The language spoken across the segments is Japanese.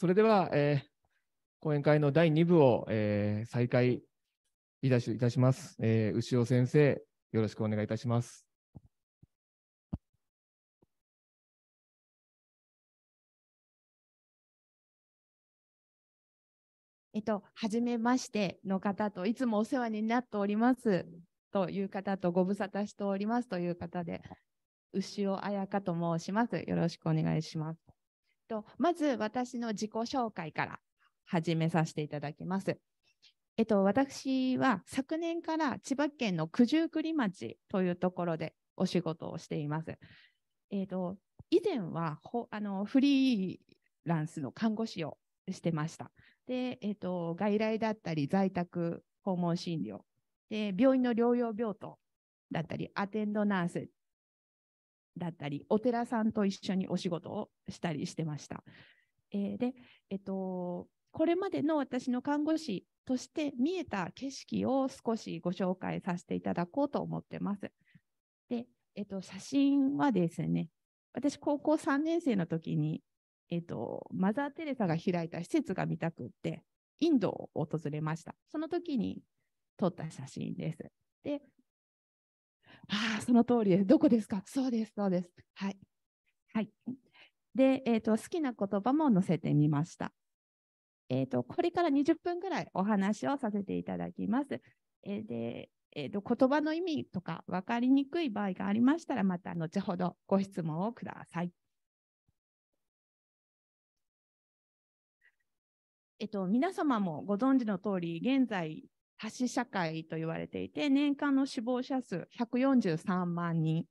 それでは、えー、講演会の第2部を、えー、再開いたしいたします。えー、牛尾先生、よろしくお願いいたします。えっと、はじめましての方といつもお世話になっておりますという方とご無沙汰しておりますという方で牛尾彩香と申します。よろしくお願いします。とまず私の自己紹介から始めさせていただきます。えっと、私は昨年から千葉県の九十九里町というところでお仕事をしています。えっと、以前はあのフリーランスの看護師をしてました。で、えっと、外来だったり在宅訪問診療で病院の療養病棟だったりアテンドナースだったり、お寺さんと一緒にお仕事をしたりしてました。えー、で、えっと、これまでの私の看護師として見えた景色を少しご紹介させていただこうと思ってます。で、えっと、写真はですね、私、高校3年生の時に、えっと、マザー・テレサが開いた施設が見たくって、インドを訪れました。その時に撮った写真です。で、ああ、その通りです。どこですかそうです、そうです。はい。はい。で、えっ、ー、と、好きな言葉も載せてみました。えっ、ー、と、これから20分ぐらいお話をさせていただきます。えー、で、えっ、と、言葉の意味とか分かりにくい場合がありましたら、また後ほどご質問をください。えっと、皆様もご存知の通り、現在、橋社会と言われていて、年間の死亡者数143万人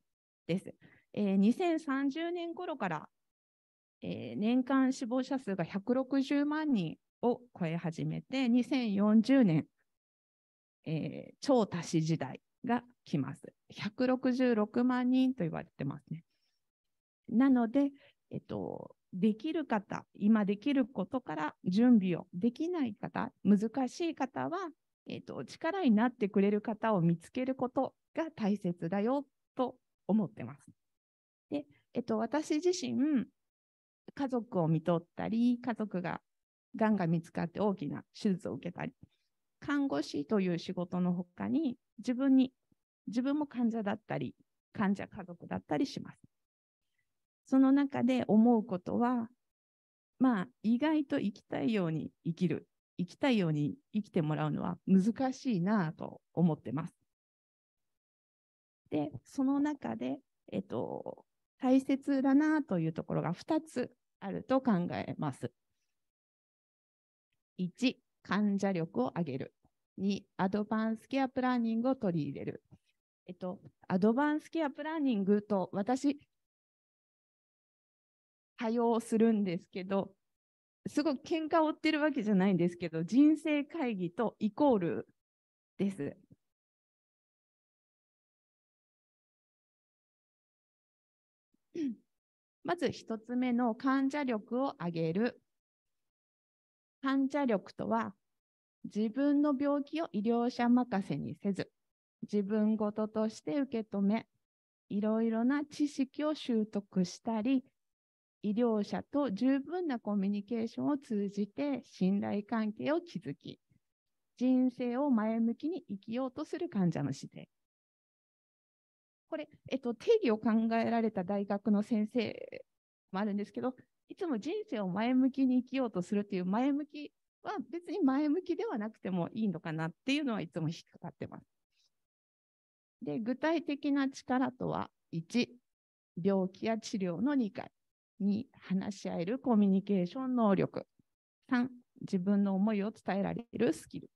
です。えー、2030年頃から、えー、年間死亡者数が160万人を超え始めて、2040年、えー、超多死時代が来ます。166万人と言われてますね。なので、えっと、できる方、今できることから準備をできない方、難しい方はえっ、ー、と、力になってくれる方を見つけることが大切だよと思ってます。で、えっ、ー、と、私自身、家族を看とったり、家族ががんが見つかって大きな手術を受けたり、看護師という仕事のほかに、自分に、自分も患者だったり、患者家族だったりします。その中で思うことは、まあ、意外と生きたいように生きる生きたいように生きてもらうのは難しいなと思ってます。で、その中で、えっと、大切だなというところが2つあると考えます。1、患者力を上げる。2、アドバンスケアプランニングを取り入れる。えっと、アドバンスケアプランニングと私、多用するんですけど、すごく喧嘩を売ってるわけじゃないんですけど、人生会議とイコールです。まず1つ目の患者力を上げる。患者力とは、自分の病気を医療者任せにせず、自分ごととして受け止め、いろいろな知識を習得したり、医療者と十分なコミュニケーションを通じて信頼関係を築き、人生を前向きに生きようとする患者の姿勢。これ、えっと、定義を考えられた大学の先生もあるんですけど、いつも人生を前向きに生きようとするという前向きは別に前向きではなくてもいいのかなっていうのはいつも引っかかってます。で、具体的な力とは、1、病気や治療の2回。2、話し合えるコミュニケーション能力。3、自分の思いを伝えられるスキル。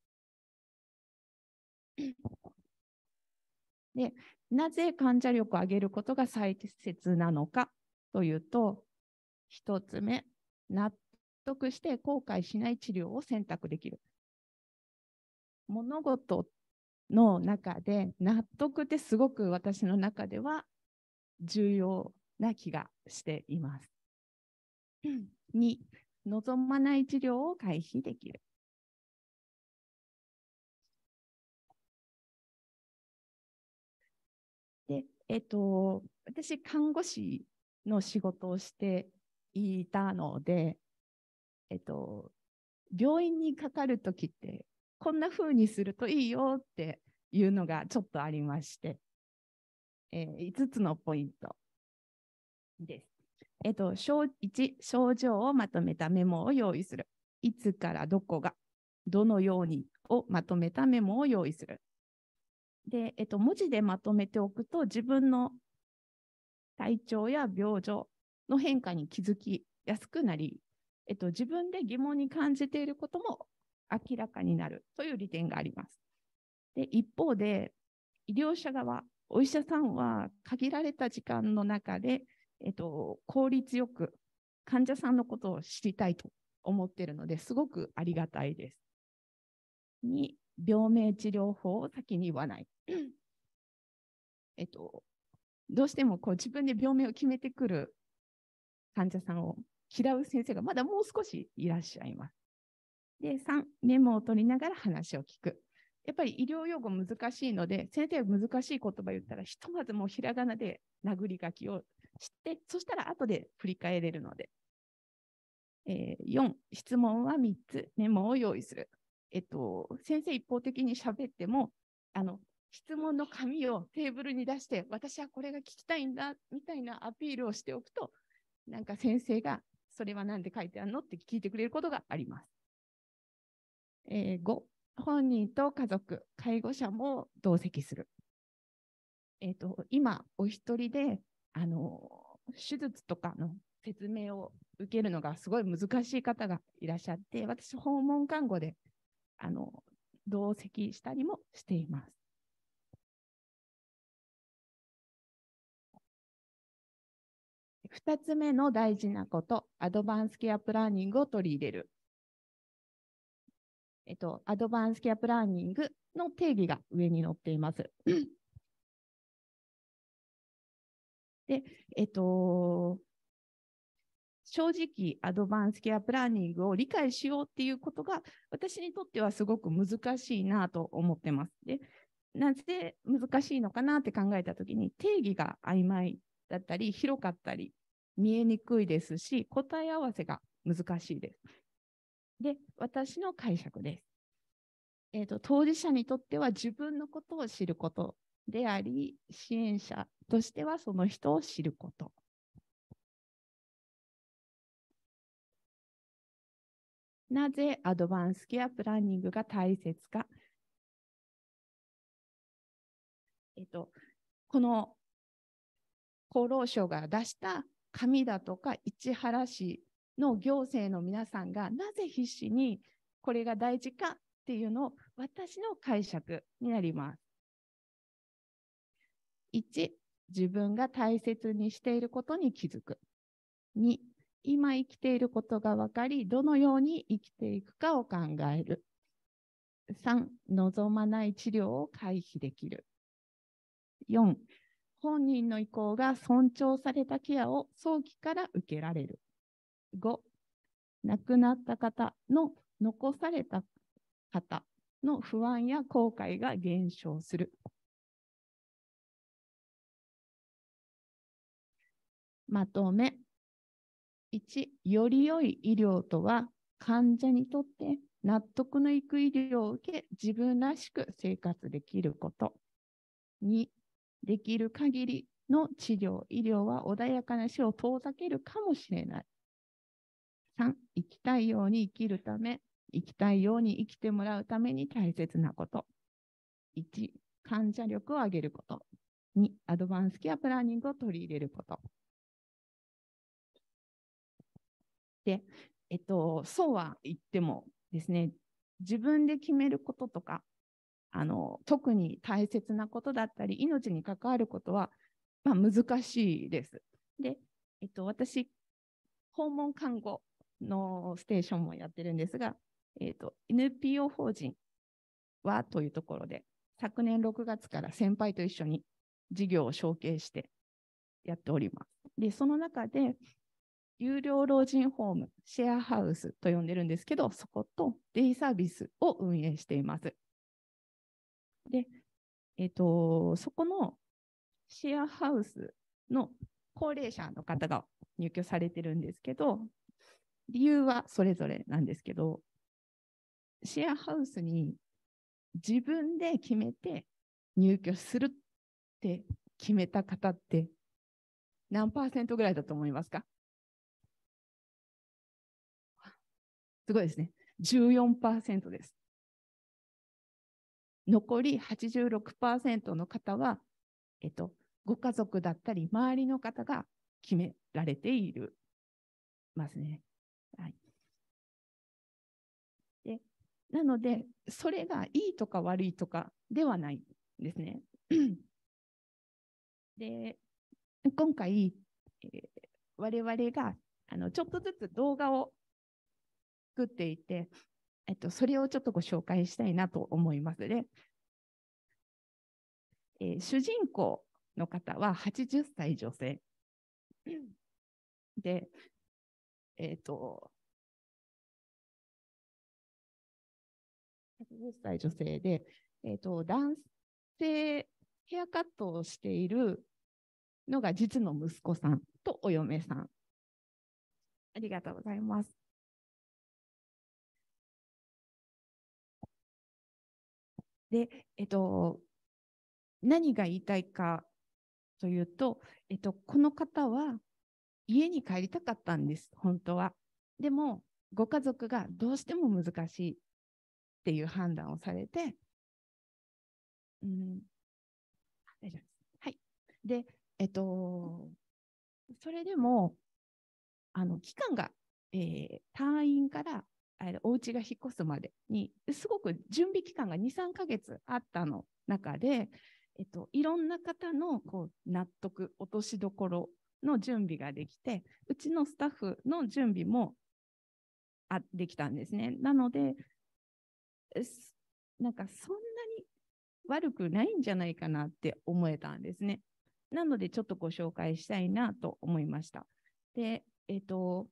で、なぜ患者力を上げることが最適なのかというと、1つ目、納得して後悔しない治療を選択できる。物事の中で納得ってすごく私の中では重要な気がしています。2、望まない治療を回避できる。で、えっと、私、看護師の仕事をしていたので、えっと、病院にかかるときって、こんな風にするといいよっていうのがちょっとありまして、えー、5つのポイント。です。えっと、症1、症状をまとめたメモを用意する。いつからどこが、どのようにをまとめたメモを用意する。で、えっと、文字でまとめておくと、自分の体調や病状の変化に気づきやすくなり、えっと、自分で疑問に感じていることも明らかになるという利点があります。で一方で、医療者側、お医者さんは限られた時間の中でえっと、効率よく患者さんのことを知りたいと思ってるのですごくありがたいです。に病名治療法を先に言わない。えっと、どうしてもこう自分で病名を決めてくる患者さんを嫌う先生がまだもう少しいらっしゃいます。で、3、メモを取りながら話を聞く。やっぱり医療用語難しいので、先生が難しい言葉言ったら、ひとまずもうひらがなで殴り書きをして、そしたら後で振り返れるので。えー、4、質問は3つ、メモを用意する。えっと、先生一方的に喋っても、あの、質問の紙をテーブルに出して、私はこれが聞きたいんだ、みたいなアピールをしておくと、なんか先生が、それは何で書いてあるのって聞いてくれることがあります。えー、5、本人と家族、介護者も同席する。えっ、と、今、お一人であの手術とかの説明を受けるのがすごい難しい方がいらっしゃって、私、訪問看護であの同席したりもしています。2つ目の大事なこと、アドバンスケアプランニングを取り入れる。えっと、アドバンスケアプランニングの定義が上に載っています。で、えっと、正直、アドバンスケアプランニングを理解しようっていうことが、私にとってはすごく難しいなと思ってます。で、なぜ難しいのかなって考えたときに、定義が曖昧だったり、広かったり、見えにくいですし、答え合わせが難しいです。で、私の解釈です。えっ、ー、と、当事者にとっては自分のことを知ることであり、支援者としてはその人を知ること。なぜアドバンスケアプランニングが大切か。えっと、この厚労省が出した紙だとか市原市の行政の皆さんがなぜ必死にこれが大事かっていうのを私の解釈になります。1自分が大切にしていることに気づく。2、今生きていることが分かり、どのように生きていくかを考える。3、望まない治療を回避できる。4、本人の意向が尊重されたケアを早期から受けられる。5、亡くなった方の残された方の不安や後悔が減少する。まとめ。1、より良い医療とは、患者にとって納得のいく医療を受け、自分らしく生活できること。2、できる限りの治療、医療は穏やかな死を遠ざけるかもしれない。3、生きたいように生きるため、生きたいように生きてもらうために大切なこと。1、患者力を上げること。2、アドバンスケアプランニングを取り入れること。で、えっと、そうは言ってもですね、自分で決めることとか、あの特に大切なことだったり、命に関わることは、まあ、難しいです。で、えっと、私、訪問看護のステーションもやってるんですが、えっと、NPO 法人はというところで、昨年6月から先輩と一緒に事業を承継してやっております。で、その中で、有料老人ホーム、シェアハウスと呼んでるんですけど、そことデイサービスを運営しています。で、えっ、ー、と、そこのシェアハウスの高齢者の方が入居されてるんですけど、理由はそれぞれなんですけど、シェアハウスに自分で決めて入居するって決めた方って何パーセントぐらいだと思いますかすごいですね。14%です。残り86%の方は、えっと、ご家族だったり、周りの方が決められているますね。はい、でなので、それがいいとか悪いとかではないんですね。で、今回、えー、我々があのちょっとずつ動画を作っていて、えっと、それをちょっとご紹介したいなと思いますね。えー、主人公の方は80歳女性。で、えっ、ー、と、80歳女性で、えっ、ー、と、男性ヘアカットをしているのが実の息子さんとお嫁さん。ありがとうございます。で、えっと、何が言いたいかというと、えっと、この方は家に帰りたかったんです、本当は。でも、ご家族がどうしても難しいっていう判断をされて、うん、大丈夫です。はい。で、えっと、それでも、あの、期間が、えー、退院からお家が引っ越すまでに、すごく準備期間が2、3ヶ月あったの中で、えっと、いろんな方のこう納得、落としどころの準備ができて、うちのスタッフの準備もあできたんですね。なので、なんかそんなに悪くないんじゃないかなって思えたんですね。なので、ちょっとご紹介したいなと思いました。で、えっと、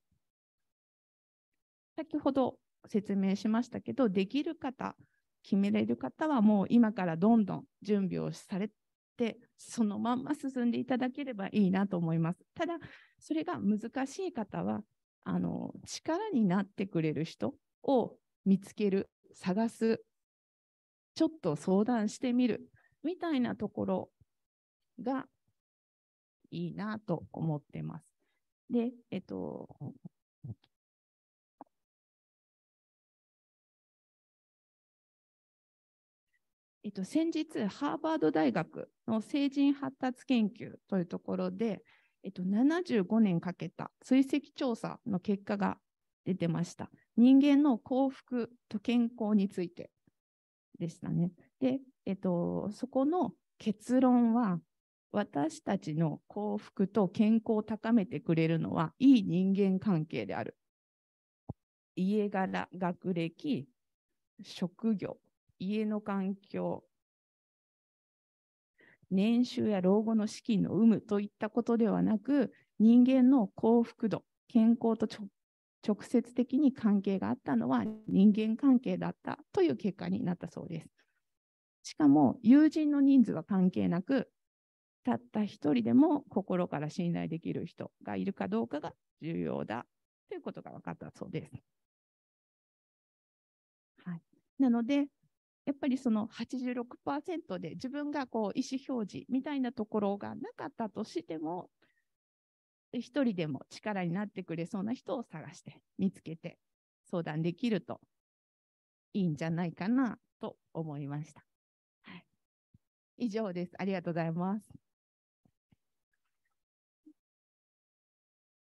先ほど説明しましたけど、できる方、決めれる方はもう今からどんどん準備をされて、そのまんま進んでいただければいいなと思います。ただ、それが難しい方は、あの力になってくれる人を見つける、探す、ちょっと相談してみるみたいなところがいいなと思ってます。で、えっと、えっと、先日、ハーバード大学の成人発達研究というところで、えっと、75年かけた追跡調査の結果が出てました。人間の幸福と健康についてでしたね。で、えっと、そこの結論は、私たちの幸福と健康を高めてくれるのは、いい人間関係である。家柄、学歴、職業、家の環境、年収や老後の資金の有無といったことではなく、人間の幸福度、健康と直接的に関係があったのは人間関係だったという結果になったそうです。しかも友人の人数は関係なく、たった一人でも心から信頼できる人がいるかどうかが重要だということが分かったそうです。はい、なので、やっぱりその86%で自分がこう意思表示みたいなところがなかったとしても、一人でも力になってくれそうな人を探して見つけて相談できるといいんじゃないかなと思いました。はい、以上です。ありがとうございます。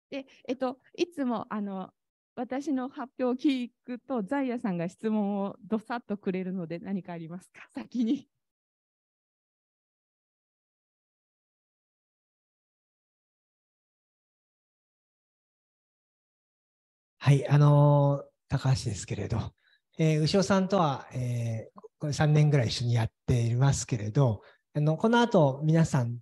で、えっと、いつもあの私の発表を聞くと、ザイヤさんが質問をどさっとくれるので、何かありますか、先に。はい、あの高橋ですけれど、えー、牛尾さんとは、えー、これ3年ぐらい一緒にやっていますけれど、あのこの後皆さん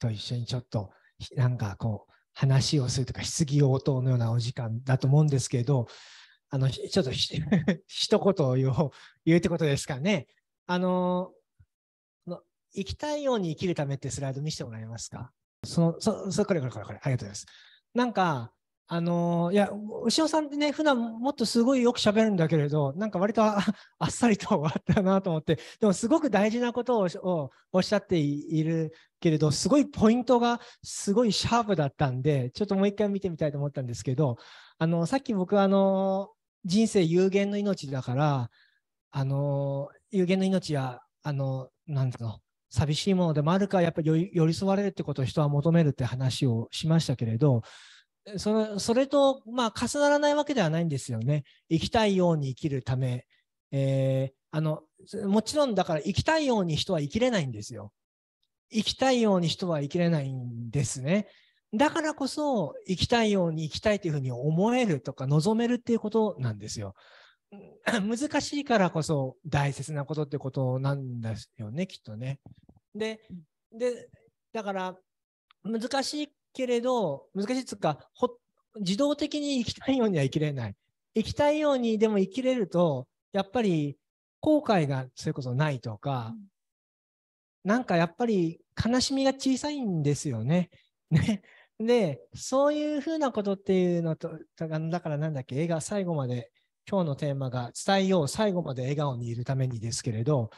と一緒にちょっとなんかこう話をするとか質疑応答のようなお時間だと思うんですけどあのちょっと一 言を言う言うってことですかねあの生きたいように生きるためってスライド見せてもらえますかそのそそこれこれこれこれありがとうございますなんかあのいや、牛尾さんってね、普段もっとすごいよく喋るんだけれど、なんか割と あっさりと終わったなと思って、でもすごく大事なことをおっしゃっているけれど、すごいポイントがすごいシャープだったんで、ちょっともう一回見てみたいと思ったんですけど、あのさっき僕、あの人生有限の命だから、あの有限の命は、あのなん寂しいものでもあるから、やっぱり寄り添われるってことを人は求めるって話をしましたけれど、そのそれと、まあ、重ならないわけではないんですよね。生きたいように生きるため、えー、あのもちろんだから生きたいように人は生きれないんですよ。生きたいように人は生きれないんですね。だからこそ生きたいように生きたいというふうに思えるとか望めるっていうことなんですよ。難しいからこそ大切なことってことなんですよねきっとね。ででだから難しいけれど、難しいつか、自動的に生きたいようには生きれない。生きたいようにでも生きれると、やっぱり後悔がそれこそないとか、うん、なんかやっぱり悲しみが小さいんですよね。ね。で、そういうふうなことっていうのと、だからなんだっけ、映画最後まで、今日のテーマが伝えよう、最後まで笑顔にいるためにですけれど、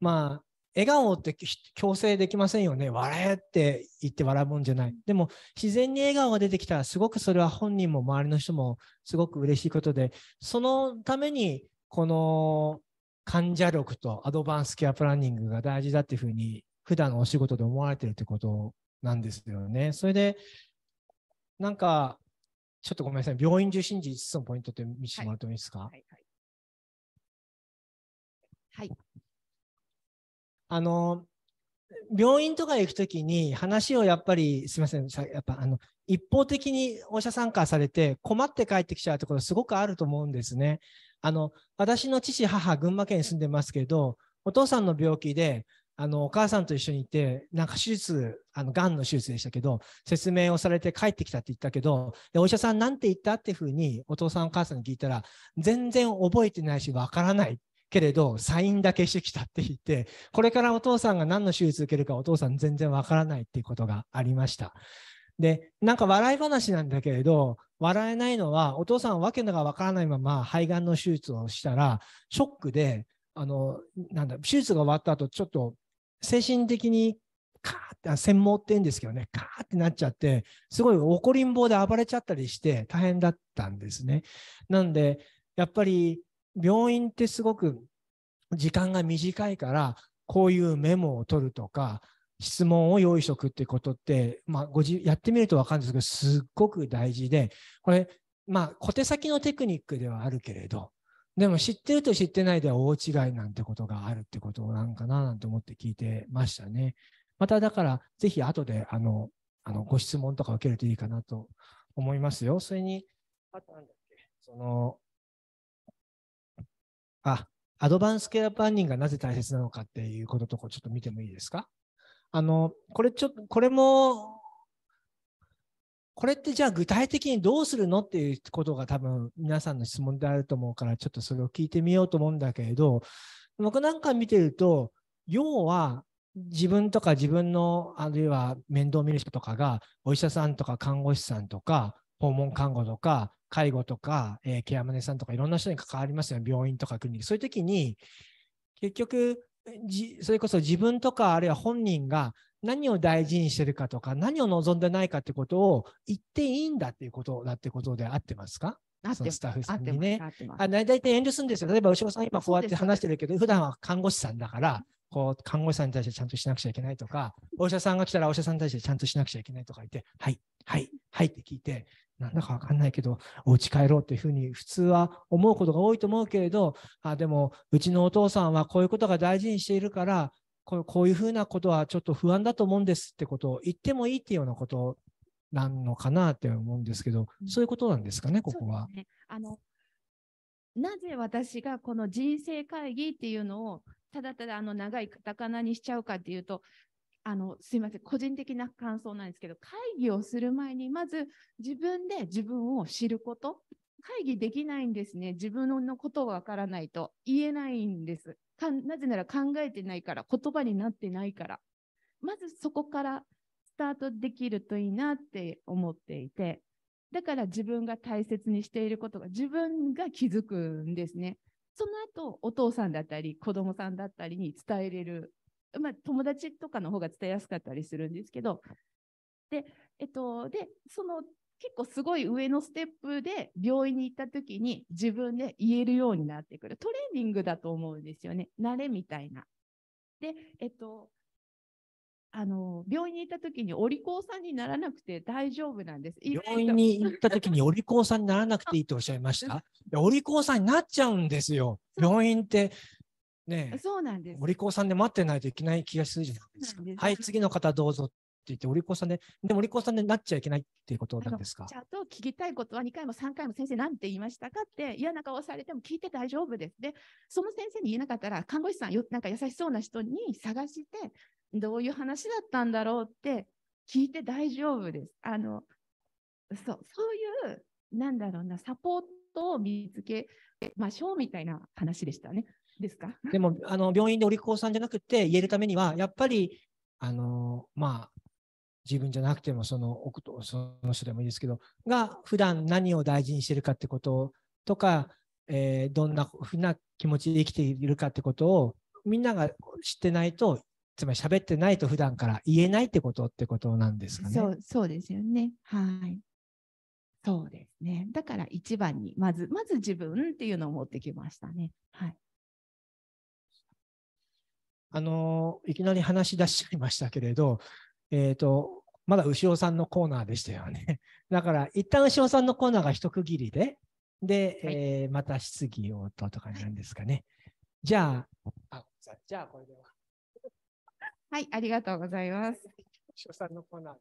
まあ、笑顔って強制できませんよね。笑えって言って笑うもんじゃない。でも自然に笑顔が出てきたらすごくそれは本人も周りの人もすごく嬉しいことで、そのためにこの患者力とアドバンスケアプランニングが大事だっていうふうに普段のお仕事で思われてるってことなんですよね。それでなんかちょっとごめんなさい。病院受診時5つのポイントって見せてもらってもいいですか、はいはいはいはいあの病院とか行くときに話をやっぱりすみませんやっぱあの一方的にお医者さんらされて困って帰ってきちゃうところすごくあると思うんですね。あの私の父母群馬県に住んでますけどお父さんの病気であのお母さんと一緒にいてなんか手術あのがんの手術でしたけど説明をされて帰ってきたって言ったけどでお医者さんなんて言ったっていうふうにお父さんお母さんに聞いたら全然覚えてないしわからないっけれど、サインだけしてきたって言って、これからお父さんが何の手術受けるかお父さん全然わからないっていうことがありました。で、なんか笑い話なんだけれど、笑えないのは、お父さんは訳がわからないまま肺がんの手術をしたら、ショックで、あの、なんだ、手術が終わった後、ちょっと精神的にカーって、専門って言うんですけどね、カーってなっちゃって、すごい怒りん坊で暴れちゃったりして大変だったんですね。なんで、やっぱり病院ってすごく時間が短いからこういうメモを取るとか質問を用意しとくってことって、まあ、ごじやってみると分かるんですけどすっごく大事でこれまあ小手先のテクニックではあるけれどでも知ってると知ってないでは大違いなんてことがあるってことなんかななんて思って聞いてましたね。まただからぜひ後であのあのご質問とか受けるといいかなと思いますよ。それにあとなんだっけそのあ、アドバンスケアプランニングがなぜ大切なのかっていうこととかちょっと見てもいいですかあの、これちょっと、これも、これってじゃあ具体的にどうするのっていうことが多分皆さんの質問であると思うから、ちょっとそれを聞いてみようと思うんだけれど、僕なんか見てると、要は自分とか自分の、あるいは面倒見る人とかが、お医者さんとか看護師さんとか、訪問看護とか、介護とか、えー、ケアマネさんとかいろんな人に関わりますよね、病院とかクリニック。そういう時に、結局、それこそ自分とかあるいは本人が何を大事にしてるかとか、何を望んでないかってことを言っていいんだっていうことだってことで合ってますかそのスタッフさんにね。あ大体遠慮するんですよ。例えば、牛尾さん今こうやって話してるけど、普段は看護師さんだから、こう、看護師さんに対してちゃんとしなくちゃいけないとか、お医者さんが来たらお医者さんに対してちゃんとしなくちゃいけないとか言って、はい、はい、はいって聞いて、なんだかわかんないけど、お家帰ろうっていうふうに普通は思うことが多いと思うけれど、あでも、うちのお父さんはこういうことが大事にしているから、こういうふうなことはちょっと不安だと思うんですってことを言ってもいいっていうようなことなのかなって思うんですけど、そういうことなんですかね、ここは。ね、あのなぜ私がこの人生会議っていうのをただただあの長いカタカナにしちゃうかっていうとあのすいません個人的な感想なんですけど会議をする前にまず自分で自分を知ること会議できないんですね自分のことをわからないと言えないんですかなぜなら考えてないから言葉になってないからまずそこからスタートできるといいなって思っていてだから自分が大切にしていることが自分が気づくんですね。その後お父さんだったり子供さんだったりに伝えれるまあ、友達とかの方が伝えやすかったりするんですけど、で、えっと、で、その結構すごい上のステップで病院に行った時に自分で言えるようになってくる。トレーニングだと思うんですよね。慣れみたいな。で、えっと、あの、病院に行った時にお利口さんにならなくて大丈夫なんです。病院に行った時にお利口さんにならなくていいとおっしゃいました お利口さんになっちゃうんですよ。病院ってねそうなんです。お利口さんで待ってないといけない気がするじゃないですか。すはい、次の方どうぞって言って、お利口さんで、でもお利口さんでなっちゃいけないっていうことなんですか。ちゃんと聞きたいことは2回も3回も先生なんて言いましたかって嫌な顔されても聞いて大丈夫です。で、その先生に言えなかったら、看護師さんよ、なんか優しそうな人に探して、どういう話だったんだろうって聞いて大丈夫です。あの、そう、そういう、なんだろうな、サポートを見つけ、ましょうみたいな話でしたね。ですか でもあの病院でお利口さんじゃなくて言えるためにはやっぱりあのまあ自分じゃなくてもそのその人でもいいですけどが普段何を大事にしてるかってこととか、えー、どんなふうな気持ちで生きているかってことをみんなが知ってないとつまり喋ってないと普段から言えないってことってことなんですかね。そうそうですよね。はい。そうですね。だから一番にまずまず自分っていうのを持ってきましたね。はい。あの、いきなり話し出しちゃいましたけれど、えっ、ー、と、まだ牛尾さんのコーナーでしたよね。だから、一旦牛尾さんのコーナーが一区切りで、で、はい、えー、また質疑応答とかなんですかね。じゃあ、あ、じゃあこれでは。はい、ありがとうございます。牛尾さんのコーナー。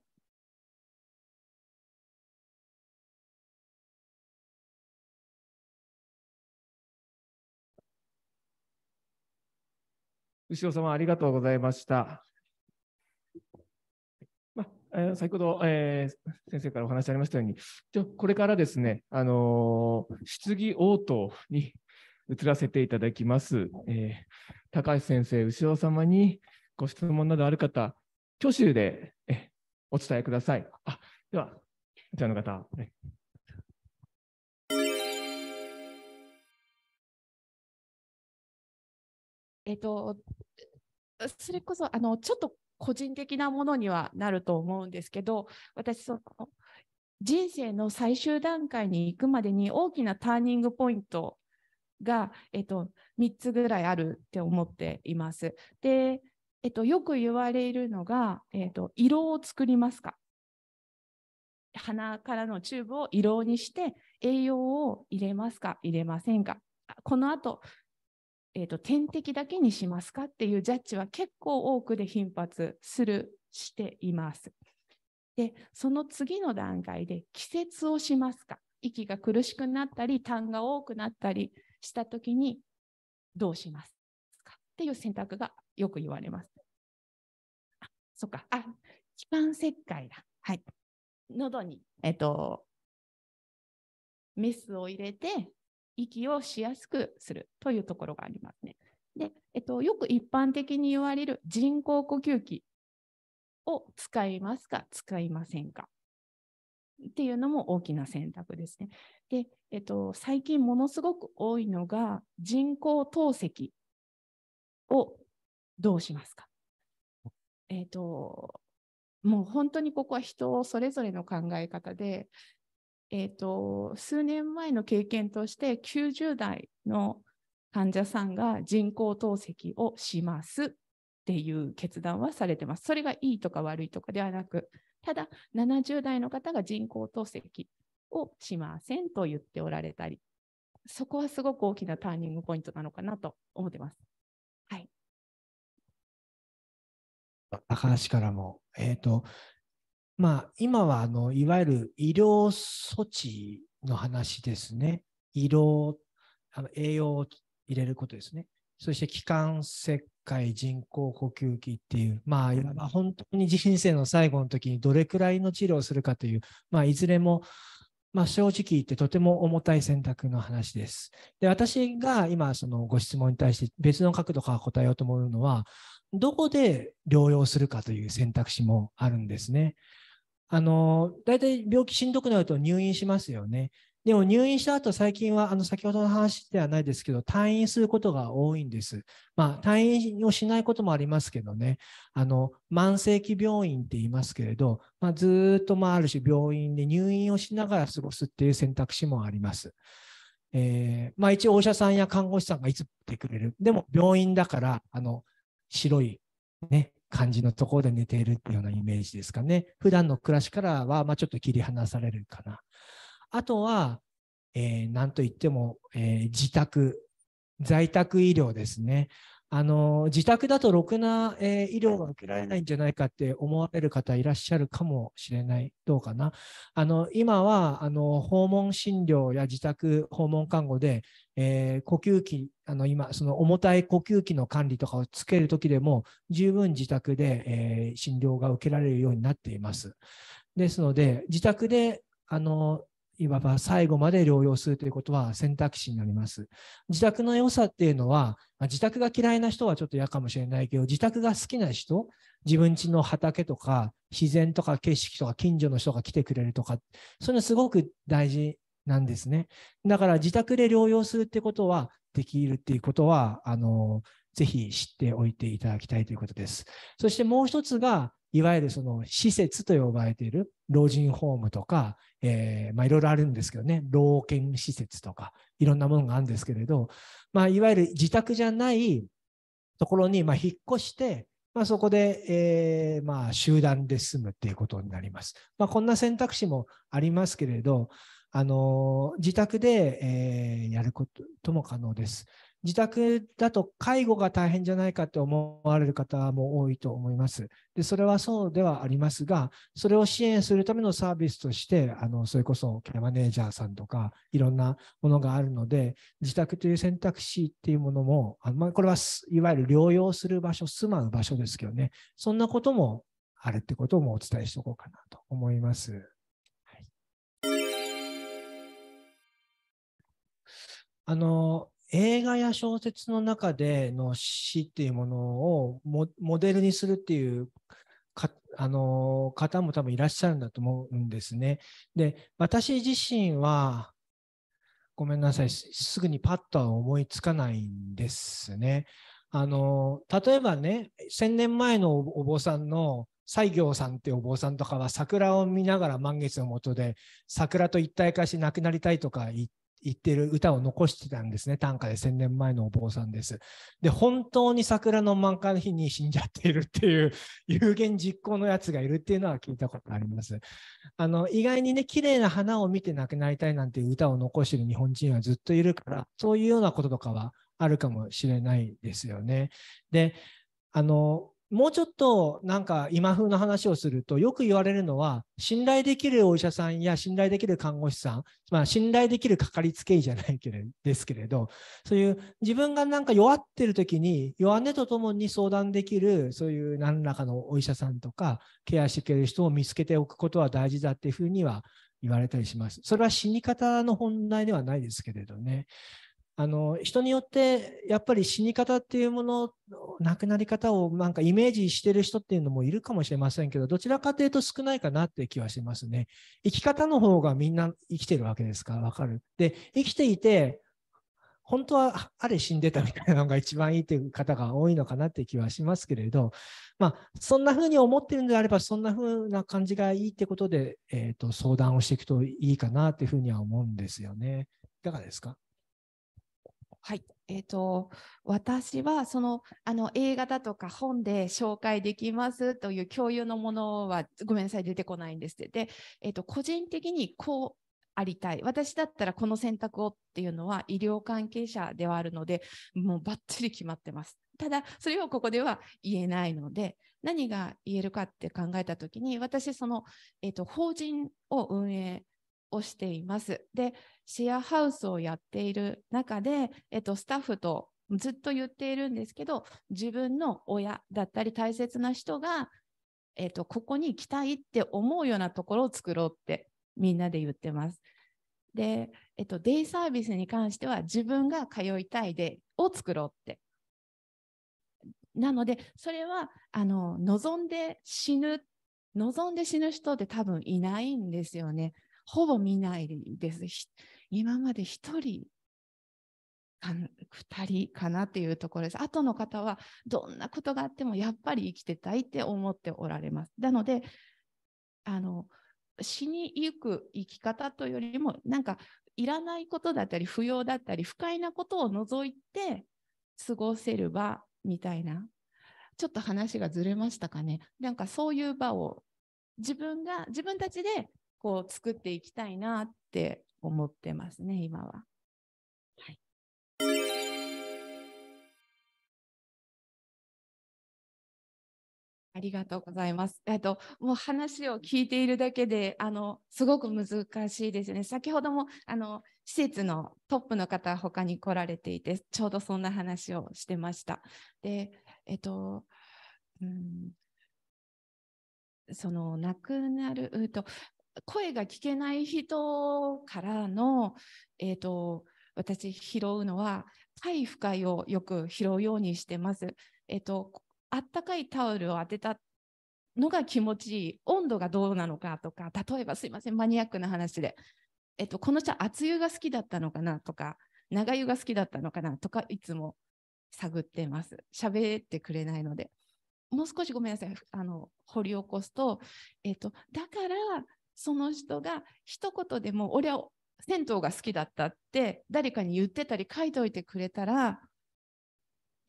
後ろ様、ありがとうございました。まあ、先ほど、えー、先生からお話ありましたように、これからですね、あのー、質疑応答に移らせていただきます。えー、高橋先生、後ろ様にご質問などある方、挙手でえお伝えください。あでは、こちらの方。えっと、それこそあのちょっと個人的なものにはなると思うんですけど私その人生の最終段階に行くまでに大きなターニングポイントが、えっと、3つぐらいあるって思っています。で、えっと、よく言われるのが、えっと、色を作りますか鼻からのチューブを色にして栄養を入れますか入れませんかこのあとえーと、点滴だけにしますかっていうジャッジは結構多くで頻発するしています。でその次の段階で季節をしますか息が苦しくなったり痰が多くなったりした時にどうしますかっていう選択がよく言われます。あそっかあ気管切開だ。はい喉に、えっと、メスを入れて息をしやすくするというところがありますね。で、えっと、よく一般的に言われる人工呼吸器を使いますか、使いませんかっていうのも大きな選択ですね。で、えっと、最近ものすごく多いのが人工透析をどうしますか。えっと、もう本当にここは人それぞれの考え方で、えーと、数年前の経験として90代の患者さんが人工透析をしますっていう決断はされてます。それがいいとか悪いとかではなく、ただ70代の方が人工透析をしませんと言っておられたり、そこはすごく大きなターニングポイントなのかなと思ってます。はい、高橋からも、えーとまあ、今はあのいわゆる医療措置の話ですね。医療、あの栄養を入れることですね。そして気管切開人工呼吸器っていう、まあ、いわば本当に人生の最後の時にどれくらいの治療をするかという、まあ、いずれも、まあ、正直言ってとても重たい選択の話です。で、私が今、そのご質問に対して別の角度から答えようと思うのは、どこで療養するかという選択肢もあるんですね。あの、大体病気しんどくなると入院しますよね。でも入院した後、最近は、あの、先ほどの話ではないですけど、退院することが多いんです。まあ、退院をしないこともありますけどね、あの、慢性期病院って言いますけれど、まあ、ずっと、まあ、ある種病院で入院をしながら過ごすっていう選択肢もあります。えー、まあ、一応、お医者さんや看護師さんがいつ来てくれる。でも、病院だから、あの、白い、ね、感じのところで寝ているっていうようなイメージですかね。普段の暮らしからは、まあ、ちょっと切り離されるかな。あとは、えー、なんといっても、えー、自宅、在宅医療ですね。あの自宅だとろくな、えー、医療が受けられないんじゃないかって思われる方いらっしゃるかもしれない、どうかな。あの今はあの訪問診療や自宅訪問看護でえー、呼吸器、あの今、その重たい呼吸器の管理とかをつけるときでも、十分自宅で、えー、診療が受けられるようになっています。ですので、自宅で、あの、いわば最後まで療養するということは選択肢になります。自宅の良さっていうのは、自宅が嫌いな人はちょっと嫌かもしれないけど、自宅が好きな人、自分家の畑とか自然とか景色とか近所の人が来てくれるとか、そういうのすごく大事なんですね。だから自宅で療養するってことはできるっていうことは、あの、ぜひ知っておいていただきたいということです。そしてもう一つが、いわゆるその施設と呼ばれている老人ホームとか、えー、まあいろいろあるんですけどね、老犬施設とか、いろんなものがあるんですけれど、まあいわゆる自宅じゃないところに、まあ引っ越して、まあそこで、えー、まあ集団で住むっていうことになります。まあこんな選択肢もありますけれど、あの自宅で、えー、やることも可能です。自宅だと介護が大変じゃないかって思われる方も多いと思います。でそれはそうではありますが、それを支援するためのサービスとして、あのそれこそケアマネージャーさんとか、いろんなものがあるので、自宅という選択肢っていうものも、あまあ、これはいわゆる療養する場所、住まう場所ですけどね、そんなこともあるってこともお伝えしておこうかなと思います。あの、映画や小説の中での死っていうものをモデルにするっていうあの方も多分いらっしゃるんだと思うんですね。で、私自身は、ごめんなさい、すぐにパッとは思いつかないんですね。あの、例えばね、1000年前のお坊さんの西行さんってお坊さんとかは桜を見ながら満月のもとで桜と一体化しなくなりたいとか言っ言ってる歌を残してたんですね短歌で1000年前のお坊さんです。で本当に桜の満開の日に死んじゃっているっていう 有言実行のやつがいるっていうのは聞いたことあります。あの意外にね綺麗な花を見て亡くなりたいなんていう歌を残してる日本人はずっといるからそういうようなこととかはあるかもしれないですよね。であのもうちょっとなんか今風の話をするとよく言われるのは信頼できるお医者さんや信頼できる看護師さん、まあ、信頼できるかかりつけ医じゃないけれですけれどそういう自分がなんか弱ってる時に弱音とともに相談できるそういう何らかのお医者さんとかケアしてくれる人を見つけておくことは大事だっていうふうには言われたりします。それは死に方の本題ではないですけれどね。あの人によってやっぱり死に方っていうもの亡くなり方をなんかイメージしてる人っていうのもいるかもしれませんけどどちらかというと少ないかなっていう気はしますね生き方の方がみんな生きてるわけですから分かるで生きていて本当はあれ死んでたみたいなのが一番いいという方が多いのかなっていう気はしますけれどまあそんな風に思ってるんであればそんな風な感じがいいってことで、えー、と相談をしていくといいかなっていうふうには思うんですよねいかがですかはい、えっ、ー、と私はそのあの映画だとか本で紹介できますという共有のものはごめんなさい出てこないんですでで、えっ、ー、と個人的にこうありたい私だったらこの選択をっていうのは医療関係者ではあるのでもうばっちり決まってますただそれをここでは言えないので何が言えるかって考えた時に私その、えーと法人を運営をしています。で、シェアハウスをやっている中で、えっと、スタッフとずっと言っているんですけど、自分の親だったり大切な人が、えっと、ここに行きたいって思うようなところを作ろうってみんなで言ってます。で、えっと、デイサービスに関しては自分が通いたいでを作ろうって。なので、それは、あの、望んで死ぬ、望んで死ぬ人って多分いないんですよね。ほぼ見ないです。今まで1人2人かなっていうところです。後の方はどんなことがあってもやっぱり生きてたいって思っておられます。なのであの死にゆく生き方というよりもなんかいらないことだったり不要だったり不快なことを除いて過ごせる場みたいなちょっと話がずれましたかねなんかそういう場を自分が自分たちでこう作っていきたいなって思ってますね、今は。はい、ありがとうございます。えっと、もう話を聞いているだけで、あの、すごく難しいですね。先ほども、あの、施設のトップの方、他に来られていて、ちょうどそんな話をしてました。で、えっと、うん、その亡くなると声が聞けない人からの、えーと、私拾うのは回不快をよく拾うようにしてます。えーと、あったかいタオルを当てたのが気持ちいい温度がどうなのかとか例えばすいませんマニアックな話で、えーと、この人熱湯が好きだったのかなとか長湯が好きだったのかなとかいつも探ってます。喋ってくれないので。もう少しごめんなさい、あの掘り起こすと、えっ、と、だからその人が一言でも俺は銭湯が好きだったって誰かに言ってたり書いておいてくれたら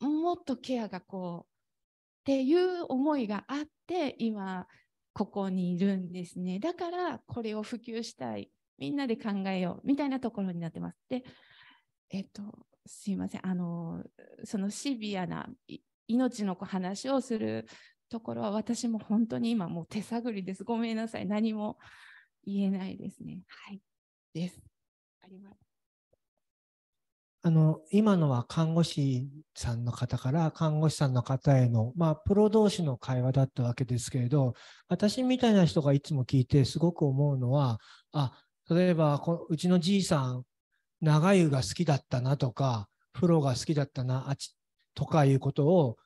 もっとケアがこうっていう思いがあって今ここにいるんですねだからこれを普及したいみんなで考えようみたいなところになってますでえっとすいませんあのそのシビアな命の話をするところは私も本当に今もう手探りです。ごめんなさい。何も言えないですね。はい。です。あります。あの今のは看護師さんの方から看護師さんの方への、まあ、プロ同士の会話だったわけですけれど私みたいな人がいつも聞いてすごく思うのはあ例えばこうちのじいさん長湯が好きだったなとか風呂が好きだったなあちとかいうことを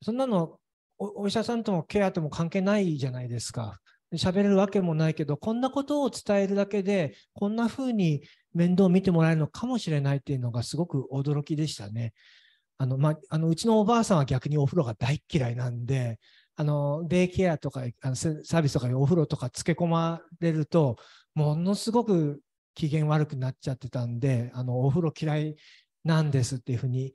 そんなのお医者さんともケアとも関係ないじゃないですか。喋れるわけもないけど、こんなことを伝えるだけで、こんな風に面倒を見てもらえるのかもしれないっていうのがすごく驚きでしたね。あの、まあ、あの、うちのおばあさんは逆にお風呂が大嫌いなんで、あの、デイケアとか、あのサービスとかにお風呂とかつけ込まれると、ものすごく機嫌悪くなっちゃってたんで、あの、お風呂嫌いなんですっていうふうに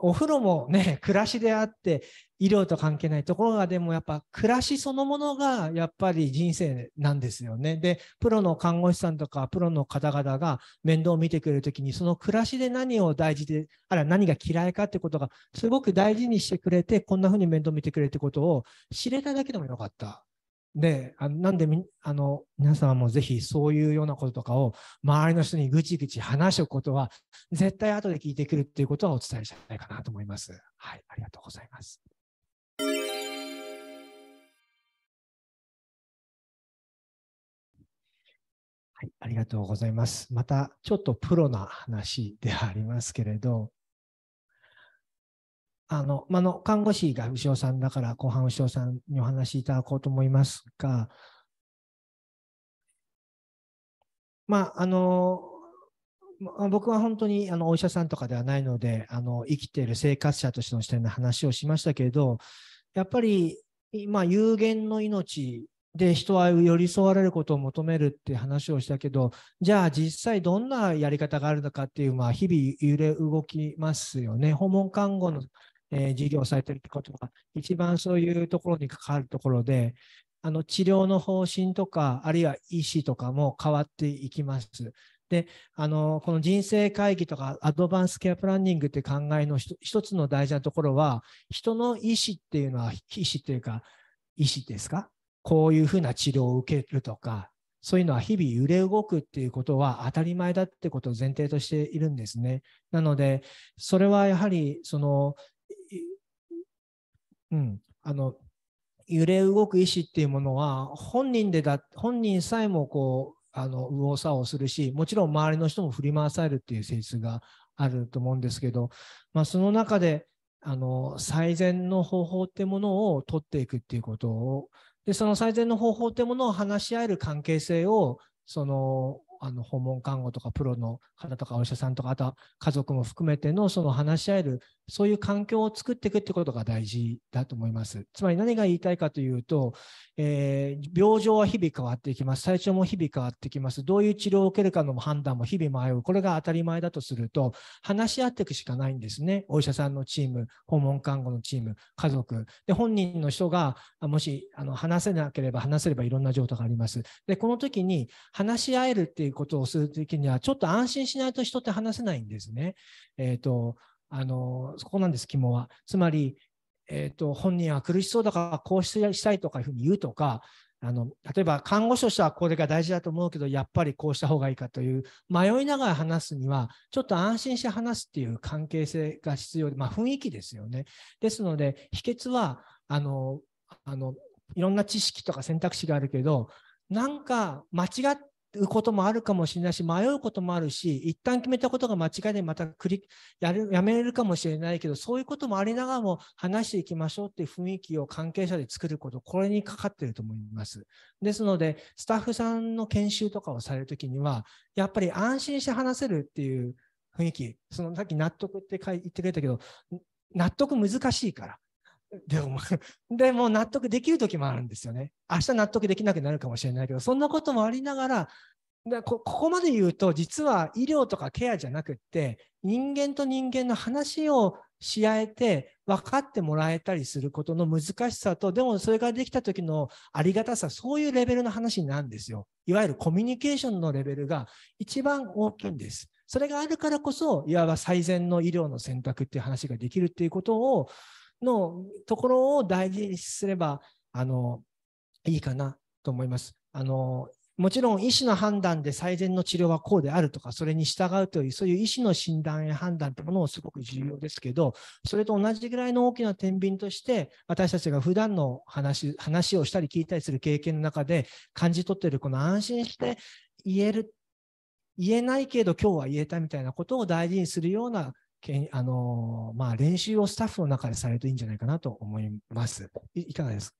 お風呂もね、暮らしであって、医療と関係ないところが、でもやっぱ暮らしそのものがやっぱり人生なんですよね。で、プロの看護師さんとか、プロの方々が面倒を見てくれるときに、その暮らしで何を大事で、あら何が嫌いかってことが、すごく大事にしてくれて、こんな風に面倒見てくれるってことを知れただけでもよかったで、あなんでみあの皆さんもぜひそういうようなこととかを周りの人にぐちぐち話すことは絶対後で聞いてくるっていうことはお伝えしたいかなと思います。はい、ありがとうございます。はい、ありがとうございます。またちょっとプロな話ではありますけれど、あの、まあ、の看護師が牛尾さんだから後半牛尾さんにお話しいただこうと思いますが、まあ、あの僕は本当にあのお医者さんとかではないのであの生きている生活者としての視点の話をしましたけれどやっぱり今有限の命で人は寄り添われることを求めるって話をしたけどじゃあ実際どんなやり方があるのかっていう、まあ、日々揺れ動きますよね訪問看護のえー、事業をされてるってことが、一番そういうところに関わるところで、あの治療の方針とか、あるいは医師とかも変わっていきます。で、あの、この人生会議とかアドバンスケアプランニングって考えの一つの大事なところは、人の意思っていうのは、意思っていうか、意思ですかこういうふうな治療を受けるとか、そういうのは日々揺れ動くっていうことは当たり前だってことを前提としているんですね。なので、それはやはりそのうん、あの揺れ動く意思っていうものは本人でだ本人さえもこうあの右往左往するしもちろん周りの人も振り回されるっていう性質があると思うんですけど、まあ、その中であの最善の方法ってものを取っていくっていうことをでその最善の方法ってものを話し合える関係性をそのあの訪問看護とかプロの方とかお医者さんとかあとは家族も含めてのその話し合えるそういう環境を作っていくってことが大事だと思います。つまり何が言いたいかというと、えー、病状は日々変わっていきます。体調も日々変わってきます。どういう治療を受けるかの判断も日々迷う。これが当たり前だとすると、話し合っていくしかないんですね。お医者さんのチーム、訪問看護のチーム、家族。で、本人の人が、もしあの話せなければ話せればいろんな状態があります。で、この時に話し合えるっていうていうことをするときには、ちょっと安心しないと人って話せないんですね。えっ、ー、と、あの、そこなんです、肝は。つまり、えっ、ー、と、本人は苦しそうだからこうしたいとかいうふうに言うとか、あの、例えば看護師としてはこれが大事だと思うけど、やっぱりこうした方がいいかという、迷いながら話すには、ちょっと安心して話すっていう関係性が必要で、まあ雰囲気ですよね。ですので、秘訣は、あの、あの、いろんな知識とか選択肢があるけど、なんか間違っうこともあるかもしれないし、迷うこともあるし、一旦決めたことが間違いでまたやるやめるかもしれないけど、そういうこともありながらも話していきましょうっていう雰囲気を関係者で作ること、これにかかってると思います。ですので、スタッフさんの研修とかをされるときには、やっぱり安心して話せるっていう雰囲気、そのさっき納得って言ってくれたけど、納得難しいから。で も、でも納得できる時もあるんですよね。明日納得できなくなるかもしれないけど、そんなこともありながら、ここまで言うと、実は医療とかケアじゃなくって、人間と人間の話をし合えて、分かってもらえたりすることの難しさと、でもそれができた時のありがたさ、そういうレベルの話なんですよ。いわゆるコミュニケーションのレベルが一番大きいんです。それがあるからこそ、いわば最善の医療の選択っていう話ができるっていうことを、のところを大事にすればあのいいかなと思います。あのもちろん医師の判断で最善の治療はこうであるとか、それに従うという、そういう医師の診断や判断というものをすごく重要ですけど、それと同じぐらいの大きな天秤として、私たちが普段の話話をしたり聞いたりする経験の中で感じ取っている、この安心して言える、言えないけど今日は言えたみたいなことを大事にするようなけんあのまあ、練習をスタッフの中でされるといいんじゃないかなと思います。いかがです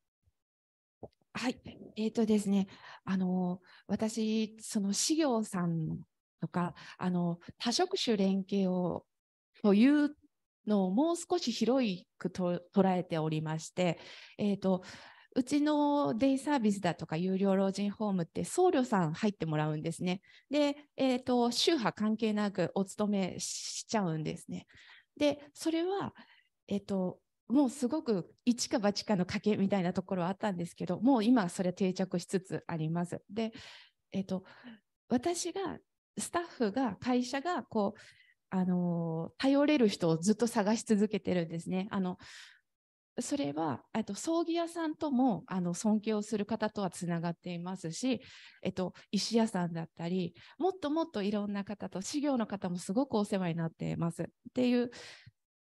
はい、えーとですね、あの私、その資料さんとかあの多職種連携をというのをもう少し広いくと捉えておりまして、えーとうちのデイサービスだとか有料老人ホームって僧侶さん入ってもらうんですね。で、えーと、宗派関係なくお勤めしちゃうんですね。で、それは、えー、と、もうすごく一か八かの賭けみたいなところはあったんですけど、もう今それ定着しつつあります。で、えー、と、私が、スタッフが、会社が、こう、あの、頼れる人をずっと探し続けてるんですね。あの、それは、えっと、葬儀屋さんともあの尊敬をする方とはつながっていますし、えっと、石屋さんだったり、もっともっといろんな方と、修行の方もすごくお世話になっていますっていう、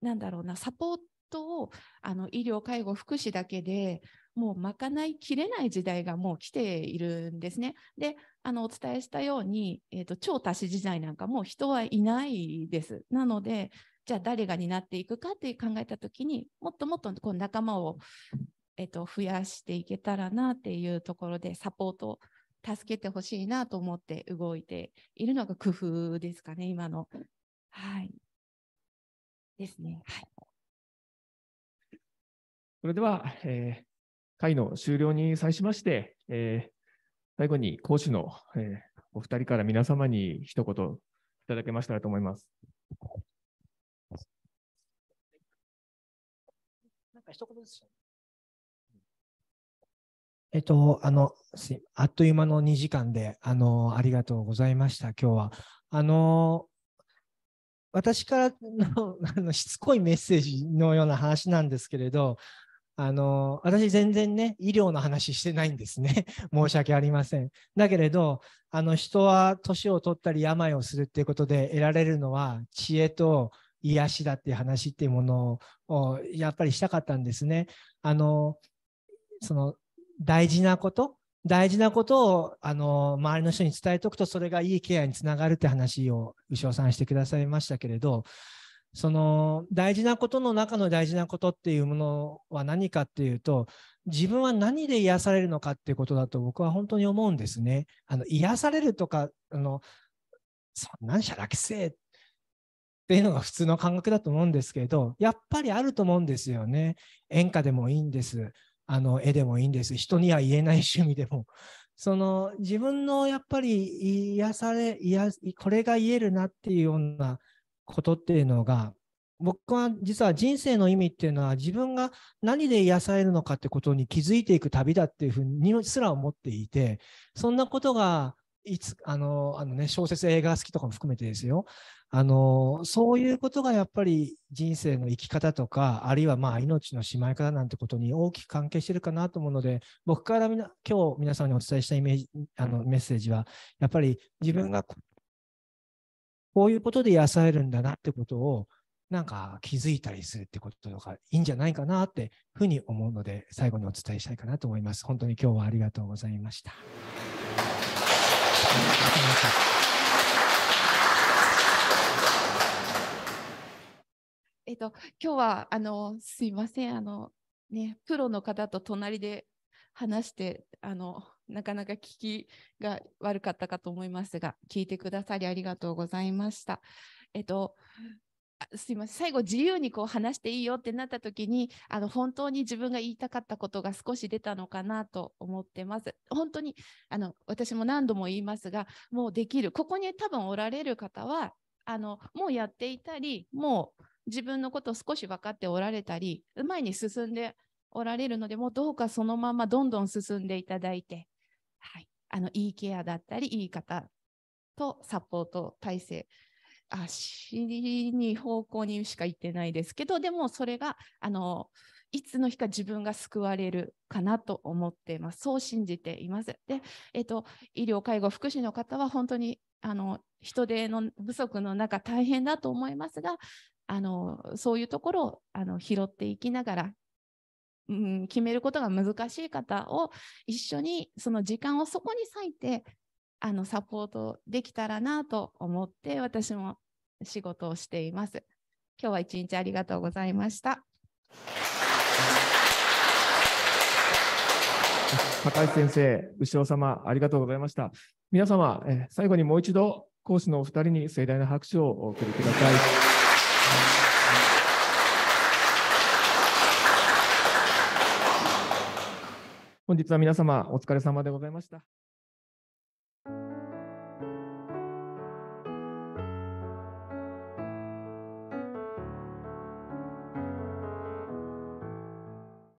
なんだろうな、サポートをあの医療、介護、福祉だけでもう賄いきれない時代がもう来ているんですね。で、あのお伝えしたように、えと、超多子時代なんかもう人はいないです。なので、じゃあ誰が担っていくかっていう考えた時にもっともっとこう仲間を、えー、と増やしていけたらなっていうところでサポート助けてほしいなと思って動いているのが工夫ですかね今の。はい、ですね。はい、それでは、えー、会の終了に際しまして、えー、最後に講師の、えー、お二人から皆様に一言いただけましたらと思います。一言ずつ。えっと、あの、あっという間の2時間で、あの、ありがとうございました、今日は。あの、私からのあのしつこいメッセージのような話なんですけれど、あの、私全然ね、医療の話してないんですね。申し訳ありません。だけれど、あの、人は年を取ったり病をするっていうことで得られるのは知恵と癒しだっていう話っていうものをやっぱりしたかったんですね。あのその大事なこと大事なことをあの周りの人に伝えておくとそれがいいケアにつながるって話を牛尾さんしてくださいましたけれどその大事なことの中の大事なことっていうものは何かっていうと自分は何で癒されるのかっていうことだと僕は本当に思うんですね。あの癒されるとかあのそんなんしゃらきせえっっていうのが普通の感覚だと思うんですけどやっぱりあると思うんですよね演歌でもいいんですあの絵でもいいんです人には言えない趣味でもその自分のやっぱり癒され癒これが言えるなっていうようなことっていうのが僕は実は人生の意味っていうのは自分が何で癒されるのかってことに気づいていく旅だっていうふうにすら思っていてそんなことがいつあのあの、ね、小説映画好きとかも含めてですよあのそういうことがやっぱり人生の生き方とかあるいはまあ命のしまい方なんてことに大きく関係してるかなと思うので僕からみな今日皆さんにお伝えしたイメージあのメッセージはやっぱり自分がこういうことで癒されるんだなってことをなんか気づいたりするってこととかいいんじゃないかなってふうに思うので最後にお伝えしたいかなと思います。本当に今日はありがとうございました。えっと、今日はあのすいませんあの、ね、プロの方と隣で話してあのなかなか聞きが悪かったかと思いますが聞いてくださりありがとうございました。えっとすいません最後自由にこう話していいよってなった時にあの本当に自分が言いたかったことが少し出たのかなと思ってます本当にあの私も何度も言いますがもうできるここに多分おられる方はあのもうやっていたりもう自分のことを少し分かっておられたり、前に進んでおられるので、もうどうかそのままどんどん進んでいただいて、はい、あのいいケアだったり、いい方とサポート体制、足に方向にしか行ってないですけど、でもそれがあのいつの日か自分が救われるかなと思っています。そう信じています。で、えっと、医療、介護、福祉の方は本当にあの人手の不足の中、大変だと思いますが、あのそういうところをあの拾っていきながら、うん、決めることが難しい方を一緒にその時間をそこに割いてあのサポートできたらなと思って私も仕事をしています。今日は一日ありがとうございました。高橋先生、後尾様、ありがとうございました。皆様、え最後にもう一度、講師のお二人に盛大な拍手をお送りください。本日は皆様お疲れ様でございました。